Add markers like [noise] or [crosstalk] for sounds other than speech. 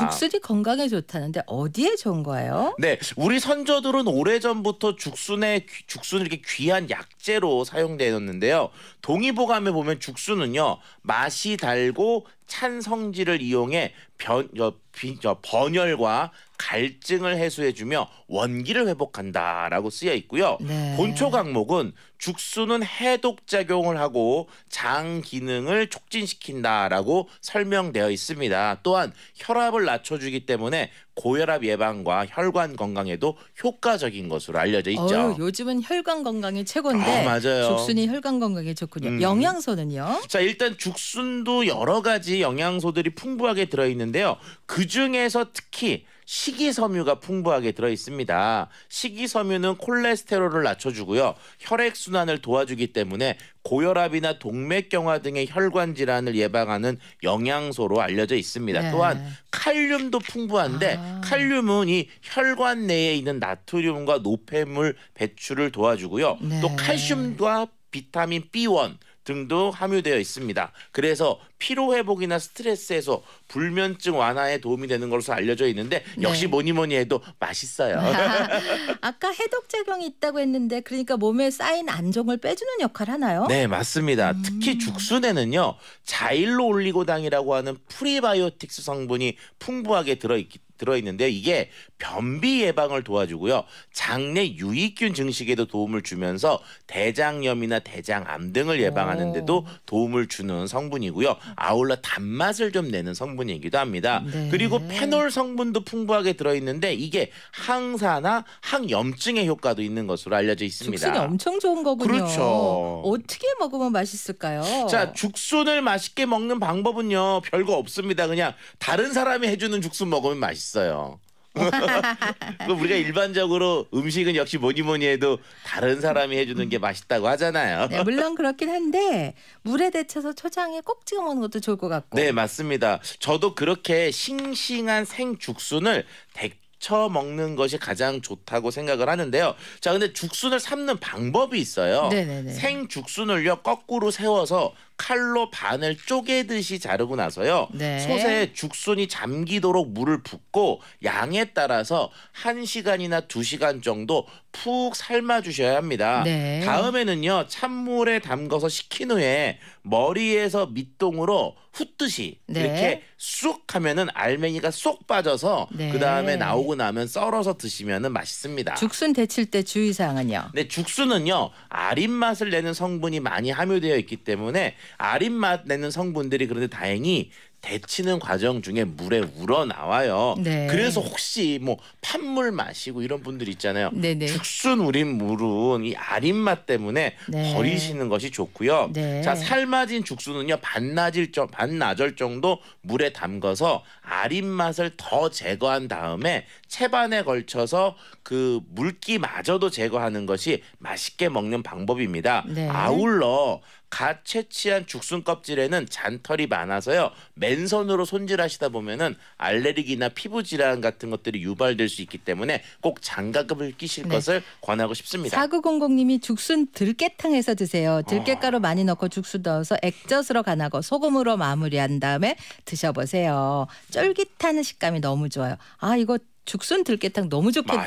죽순이 건강에 좋다는데 어디에 좋은 거예요? 네, 우리 선조들은 오래전부터 죽순의 죽순을 이렇게 귀한 약재로 사용되었는데요. 동의보감에 보면 죽순은요 맛이 달고 찬성지를 이용해 변, 저, 비, 저, 번열과 갈증을 해소해주며 원기를 회복한다라고 쓰여 있고요. 네. 본초 강목은 죽수는 해독 작용을 하고 장 기능을 촉진시킨다라고 설명되어 있습니다. 또한 혈압을 낮춰주기 때문에 고혈압 예방과 혈관 건강에도 효과적인 것으로 알려져 있죠. 어 요즘은 혈관 건강이 최고인데 아, 맞아요. 죽순이 혈관 건강에 좋군요. 음. 영양소는요? 자 일단 죽순도 여러 가지 영양소들이 풍부하게 들어있는데요. 그 중에서 특히 식이섬유가 풍부하게 들어 있습니다. 식이섬유는 콜레스테롤을 낮춰주고요. 혈액순환을 도와주기 때문에 고혈압이나 동맥경화 등의 혈관 질환을 예방하는 영양소로 알려져 있습니다. 네. 또한 칼륨도 풍부한데 아. 칼륨은 이 혈관 내에 있는 나트륨과 노폐물 배출을 도와주고요. 네. 또 칼슘과 비타민 B1 등도 함유되어 있습니다. 그래서 피로 회복이나 스트레스 에서 불면증 완화에 도움이 되는 것으로 알려져 있는데 네. 역시 네. 뭐니 뭐니 해도 맛있어요. [laughs] 아까 해독 작용이 있다고 했는데 그러니까 몸에 쌓인 안정을 빼주는 역할 하나요? 네, 맞습니다. 음. 특히 죽순에는요. 자일로 올리고당이라고 하는 프리바이오틱스 성분이 풍부하게 들어 있기 들어있는데 이게 변비 예방을 도와주고요. 장내 유익균 증식에도 도움을 주면서 대장염이나 대장암 등을 예방하는 데도 도움을 주는 성분이고요. 아울러 단맛을 좀 내는 성분이기도 합니다. 네. 그리고 페놀 성분도 풍부하게 들어 있는데 이게 항산화, 항염증의 효과도 있는 것으로 알려져 있습니다. 죽순이 엄청 좋은 거군요. 그렇죠. 어떻게 먹으면 맛있을까요? 자, 죽순을 맛있게 먹는 방법은요. 별거 없습니다. 그냥 다른 사람이 해주는 죽순 먹으면 맛있어요. [laughs] 우리가 일반적으로 음식은 역시 뭐니 뭐니 해도 다른 사람이 해주는 게 맛있다고 하잖아요. 네, 물론 그렇긴 한데 물에 데쳐서 초장에 꼭 찍어 먹는 것도 좋을 것 같고. 네, 맞습니다. 저도 그렇게 싱싱한 생죽순을 데, 데쳐 먹는 것이 가장 좋다고 생각을 하는데요. 자, 근데 죽순을 삶는 방법이 있어요. 생 죽순을요 거꾸로 세워서 칼로 반을 쪼개듯이 자르고 나서요. 네. 솥에 죽순이 잠기도록 물을 붓고 양에 따라서 1시간이나 2시간 정도 푹 삶아 주셔야 합니다. 네. 다음에는요. 찬물에 담가서 식힌 후에 머리에서 밑동으로 훗듯이 네. 이렇게 쑥 하면은 알맹이가 쏙 빠져서 네. 그다음에 나오고 오고 나면 썰어서 드시면은 맛있습니다. 죽순 데칠 때 주의사항은요? 네, 죽순은요 아린 맛을 내는 성분이 많이 함유되어 있기 때문에 아린 맛 내는 성분들이 그런데 다행히 데치는 과정 중에 물에 우러나와요. 네. 그래서 혹시 뭐 팥물 마시고 이런 분들 있잖아요. 네네. 죽순 네. 우린 물은 이 아린 맛 때문에 네. 버리시는 것이 좋고요. 네. 자 삶아진 죽순은요 반나절 반나절 정도 물에 담가서 아린 맛을 더 제거한 다음에 채반에 걸쳐서 그 물기마저도 제거하는 것이 맛있게 먹는 방법입니다. 네. 아울러 갓 채취한 죽순 껍질에는 잔털이 많아서요. 맨손으로 손질하시다 보면은 알레르기나 피부 질환 같은 것들이 유발될 수 있기 때문에 꼭 장갑을 끼실 네. 것을 권하고 싶습니다. 사구공공님이 죽순 들깨탕에서 드세요. 아. 들깨가루 어. 많이 넣고 죽순 넣어서 액젓으로 간하고 소금으로 마무리한 다음에 드셔보세요. 쫄깃한 식감이 너무 좋아요. 아 이거 죽순 들깨탕 너무 좋겠다.